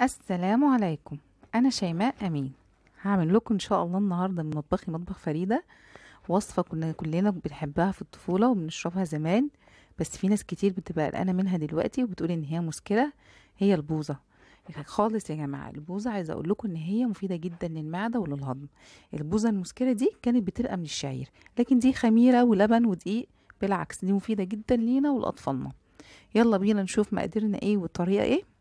السلام عليكم انا شيماء امين هعمل لكم ان شاء الله النهارده من مطبخي مطبخ فريده وصفه كنا كلنا بنحبها في الطفوله وبنشربها زمان بس في ناس كتير بتبقى قلقانه منها دلوقتي وبتقول ان هي مشكله هي البوظه خالص يا جماعه البوظه عايزه اقول لكم ان هي مفيده جدا للمعده وللهضم البوظه المشكله دي كانت بترقى من الشعير لكن دي خميره ولبن ودقيق بالعكس دي مفيده جدا لينا ولاطفالنا يلا بينا نشوف مقاديرنا ايه والطريقه ايه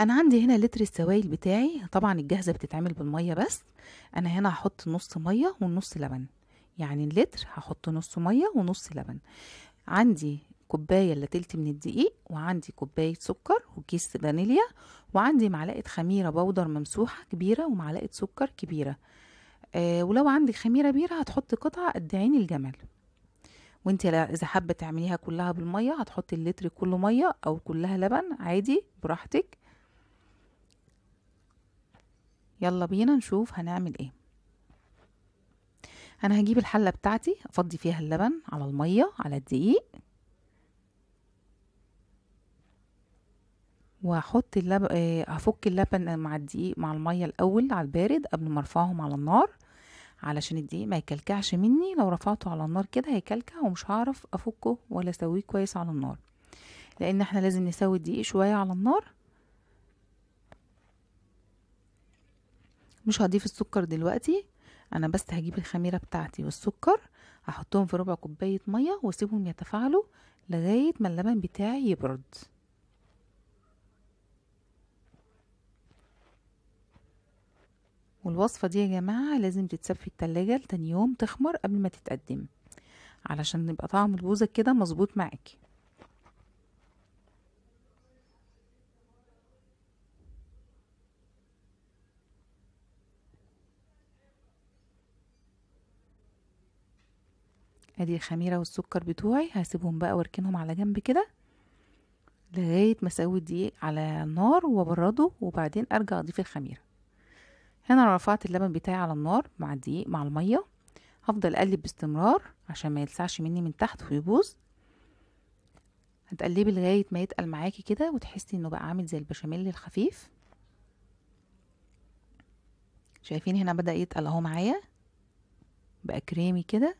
انا عندي هنا لتر السوائل بتاعي طبعا الجاهزه بتتعمل بالميه بس انا هنا هحط نص ميه ونص لبن يعني اللتر هحط نص ميه ونص لبن عندي كوباية الا تلت من الدقيق وعندي كوباية سكر وكيس فانيليا وعندي معلقة خميرة بودر ممسوحة كبيرة ومعلقة سكر كبيرة آه ولو عندك خميرة بيرة هتحط قطعة قد عين الجمل وانت اذا حابه تعمليها كلها بالميه هتحطي اللتر كله ميه او كلها لبن عادي براحتك يلا بينا نشوف هنعمل ايه انا هجيب الحله بتاعتي افضي فيها اللبن على الميه على الدقيق وهحط اللبن هفك آه، اللبن مع الدقيق مع الميه الاول على البارد قبل ما ارفعهم على النار علشان الدقيق ما يكلكعش مني لو رفعته على النار كده هيكلكع ومش هعرف افكه ولا اسويه كويس على النار لان احنا لازم نسوي الدقيق شويه على النار مش هضيف السكر دلوقتي انا بس هجيب الخميره بتاعتي والسكر هحطهم في ربع كوبايه ميه واسيبهم يتفاعلوا لغايه ما اللبن بتاعي يبرد والوصفة دي يا جماعة لازم تتساب في التلاجة لتاني يوم تخمر قبل ما تتقدم علشان يبقى طعم البوزة كده مظبوط معاكي ادي الخميره والسكر بتوعي هسيبهم بقى واركنهم على جنب كده لغايه ما اسوي الدقيق على النار وابرده وبعدين ارجع اضيف الخميره هنا انا رفعت اللبن بتاعي على النار مع الدقيق مع الميه هفضل اقلب باستمرار عشان ما يلسعش مني من تحت ويبوظ هتقلبي لغايه ما يتقل معاكي كده وتحسي انه بقى عامل زي البشاميل الخفيف شايفين هنا بدا يتقل اهو معايا بقى كريمي كده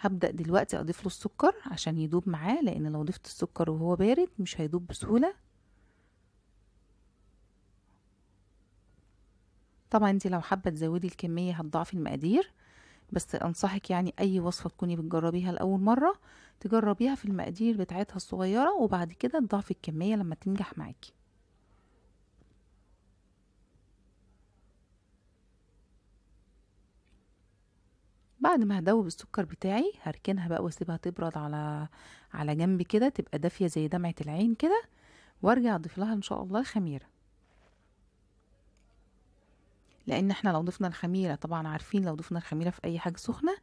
هبدا دلوقتي اضيف له السكر عشان يدوب معاه لان لو ضفت السكر وهو بارد مش هيدوب بسهوله طبعا انت لو حابه تزودي الكميه هتضعفي المقادير بس انصحك يعني اي وصفه تكوني بتجربيها لاول مره تجربيها في المقادير بتاعتها الصغيره وبعد كده تضعفي الكميه لما تنجح معاكي بعد ما هدوب السكر بتاعي هركنها بقى واسيبها تبرد على على جنب كده تبقى دافيه زي دمعه العين كده وارجع اضيف لها ان شاء الله خميره لان احنا لو ضفنا الخميره طبعا عارفين لو ضفنا الخميره في اي حاجه سخنه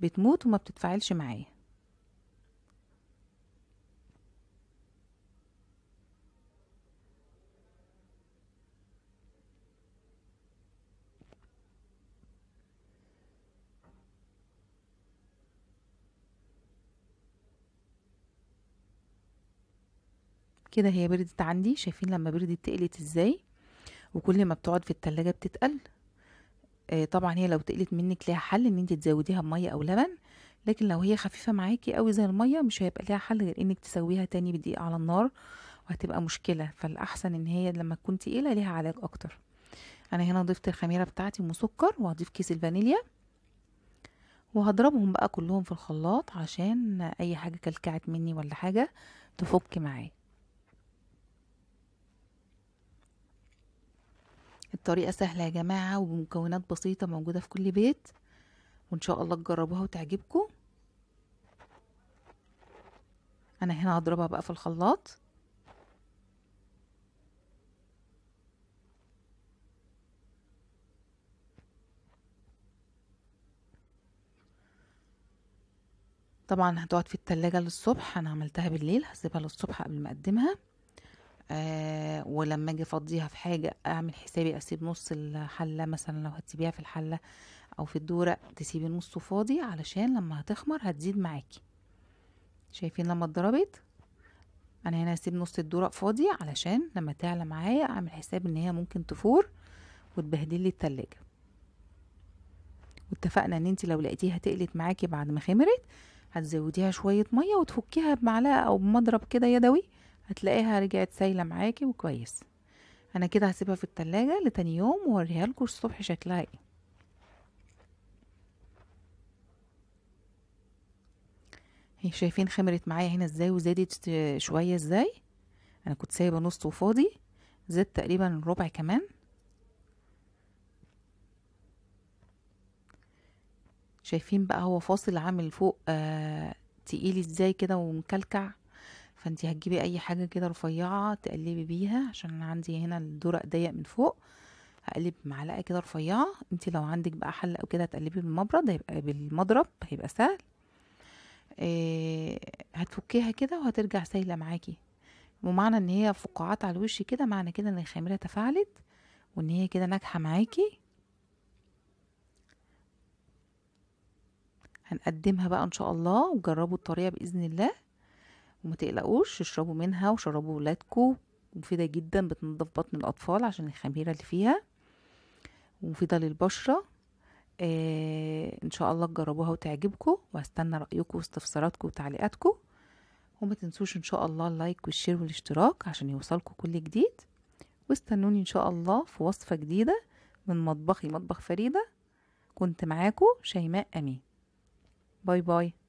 بتموت وما بتتفاعلش معايا كده هي بردت عندي شايفين لما بردت تقلت ازاي وكل ما بتقعد في التلاجة بتتقل آه طبعا هي لو تقلت منك ليها حل ان انت تزوديها بميه او لبن لكن لو هي خفيفه معاكي قوي زي الميه مش هيبقى ليها حل غير انك تسويها تاني بدقيقة على النار وهتبقى مشكله فالاحسن ان هي لما تكون تقيله ليها علاج اكتر انا هنا ضفت الخميره بتاعتي مسكر وهضيف كيس الفانيليا وهضربهم بقى كلهم في الخلاط عشان اي حاجه كلكعت مني ولا حاجه تفك معايا طريقة سهلة يا جماعة وبمكونات بسيطة موجودة في كل بيت وإن شاء الله تجربوها وتعجبكم أنا هنا هضربها بقى في الخلاط طبعا هتقعد في التلاجة للصبح أنا عملتها بالليل هسيبها للصبح قبل ما أقدمها آه ولما اجي افضيها في حاجه اعمل حسابي اسيب نص الحله مثلا لو هتسيبيها في الحله او في الدوره تسيبي نصه فاضي علشان لما هتخمر هتزيد معاكي شايفين لما اتضربت انا هنا هسيب نص الدورق فاضي علشان لما تعلى معايا اعمل حساب ان هي ممكن تفور وتبهدل لي التلاجة واتفقنا ان انت لو لقيتيها تقلت معاكي بعد ما خمرت هتزوديها شوية مية وتفكيها بمعلقة او بمضرب كده يدوي هتلاقيها رجعت سايله معاكي وكويس انا كده هسيبها في التلاجة لتاني يوم ووريها لكم الصبح شكلها ايه هي إيه، شايفين خمرت معايا هنا ازاي وزادت شويه ازاي انا كنت سايبه نص وفاضي زاد تقريبا ربع كمان شايفين بقى هو فاصل عامل فوق آه تقيل ازاي كده ومكلكع فانت هتجيبي اي حاجه كده رفيعه تقلبي بيها عشان انا عندي هنا الدرق ضيق من فوق هقلب معلقه كده رفيعه انت لو عندك بقى حله او كده هتقلبي بالمبرد هيبقى بالمضرب هيبقى سهل إيه هتفكيها كده وهترجع سايله معاكي ومعنى ان هي فقاعات على الوش كده معنى كده ان الخميره تفاعلت وان هي كده ناجحه معاكي هنقدمها بقى ان شاء الله وجربوا الطريقه باذن الله وما تقلقوش اشربوا منها وشربوا ولادكو مفيدة جدا بتنضف بطن الأطفال عشان الخميرة اللي فيها ومفيدة للبشرة آه إن شاء الله تجربوها وتعجبكم وهستنى رأيكم واستفساراتكم وتعليقاتكم وما تنسوش إن شاء الله اللايك والشير والاشتراك عشان يوصلكم كل جديد واستنوني إن شاء الله في وصفة جديدة من مطبخي مطبخ فريدة كنت معاكم شيماء أمين باي باي